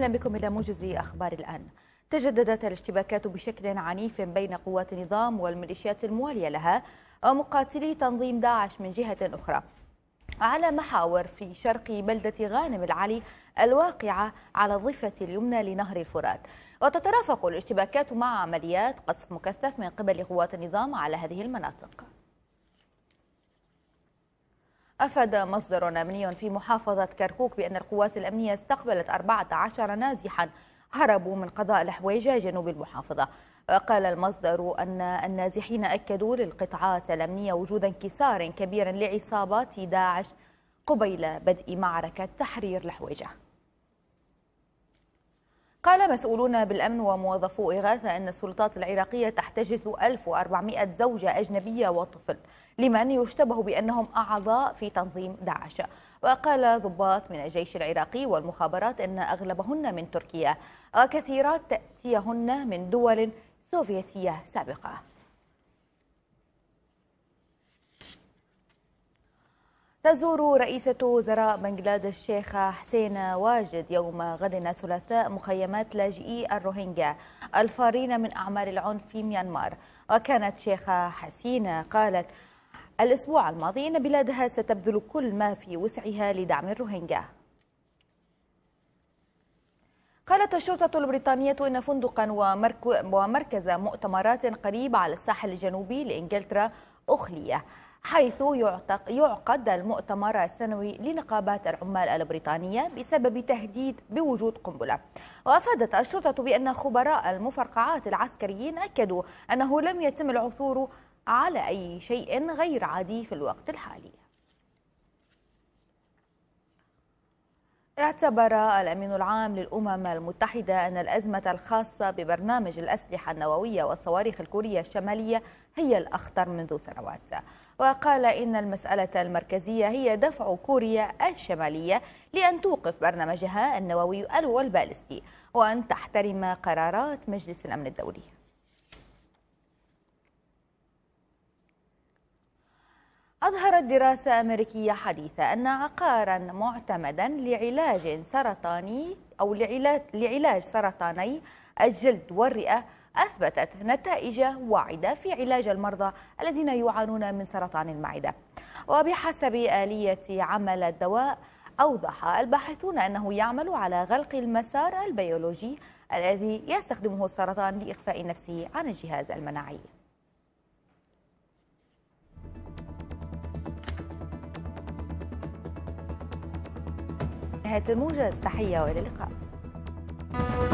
أهلا بكم إلى موجز أخبار الآن تجددت الاشتباكات بشكل عنيف بين قوات النظام والميليشيات الموالية لها ومقاتلي تنظيم داعش من جهة أخرى على محاور في شرق بلدة غانم العلي الواقعة على الضفة اليمنى لنهر الفرات وتترافق الاشتباكات مع عمليات قصف مكثف من قبل قوات النظام على هذه المناطق أفاد مصدر أمني في محافظة كركوك بأن القوات الأمنية استقبلت 14 نازحا هربوا من قضاء الحويجة جنوب المحافظة قال المصدر أن النازحين أكدوا للقطعات الأمنية وجود انكسار كبير لعصابات داعش قبيل بدء معركة تحرير الحويجة قال مسؤولون بالأمن وموظفو إغاثة أن السلطات العراقية تحتجز 1400 زوجة أجنبية وطفل لمن يشتبه بأنهم أعضاء في تنظيم داعش وقال ضباط من الجيش العراقي والمخابرات أن أغلبهن من تركيا وكثيرات تأتيهن من دول سوفيتية سابقة تزور رئيسة وزراء بنغلاديش الشيخة حسين واجد يوم غد الثلاثاء مخيمات لاجئي الروهينجا الفارين من أعمال العنف في ميانمار وكانت شيخة حسينة قالت الأسبوع الماضي أن بلادها ستبذل كل ما في وسعها لدعم الروهينجا قالت الشرطة البريطانية إن فندقا ومركز مؤتمرات قريب على الساحل الجنوبي لإنجلترا أخليه حيث يعقد المؤتمر السنوي لنقابات العمال البريطانية بسبب تهديد بوجود قنبلة وأفادت الشرطة بأن خبراء المفرقعات العسكريين أكدوا أنه لم يتم العثور على أي شيء غير عادي في الوقت الحالي اعتبر الأمين العام للأمم المتحدة أن الأزمة الخاصة ببرنامج الأسلحة النووية والصواريخ الكورية الشمالية هي الأخطر منذ سنوات وقال إن المسألة المركزية هي دفع كوريا الشمالية لأن توقف برنامجها النووي والبالستي وأن تحترم قرارات مجلس الأمن الدولي أظهرت دراسة أمريكية حديثة أن عقارا معتمدا لعلاج سرطاني أو لعلاج سرطاني الجلد والرئة أثبتت نتائج واعدة في علاج المرضى الذين يعانون من سرطان المعدة وبحسب آلية عمل الدواء أوضح الباحثون أنه يعمل على غلق المسار البيولوجي الذي يستخدمه السرطان لإخفاء نفسه عن الجهاز المناعي نهاية الموجز تحية وإلى اللقاء